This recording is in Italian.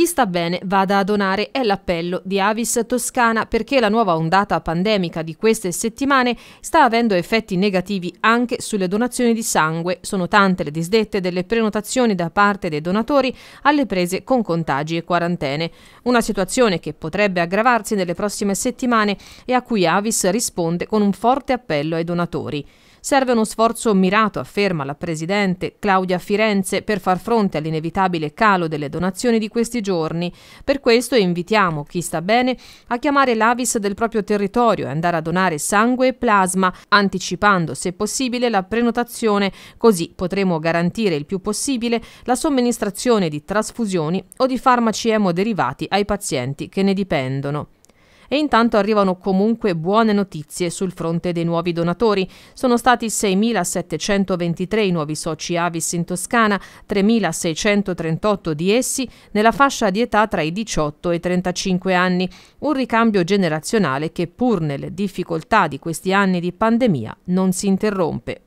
Chi sta bene vada a donare è l'appello di Avis Toscana perché la nuova ondata pandemica di queste settimane sta avendo effetti negativi anche sulle donazioni di sangue. Sono tante le disdette delle prenotazioni da parte dei donatori alle prese con contagi e quarantene. Una situazione che potrebbe aggravarsi nelle prossime settimane e a cui Avis risponde con un forte appello ai donatori. Serve uno sforzo mirato, afferma la presidente Claudia Firenze, per far fronte all'inevitabile calo delle donazioni di questi giorni. Per questo invitiamo chi sta bene a chiamare l'Avis del proprio territorio e andare a donare sangue e plasma, anticipando se possibile la prenotazione, così potremo garantire il più possibile la somministrazione di trasfusioni o di farmaci emoderivati ai pazienti che ne dipendono e intanto arrivano comunque buone notizie sul fronte dei nuovi donatori. Sono stati 6.723 i nuovi soci Avis in Toscana, 3.638 di essi nella fascia di età tra i 18 e i 35 anni, un ricambio generazionale che pur nelle difficoltà di questi anni di pandemia non si interrompe.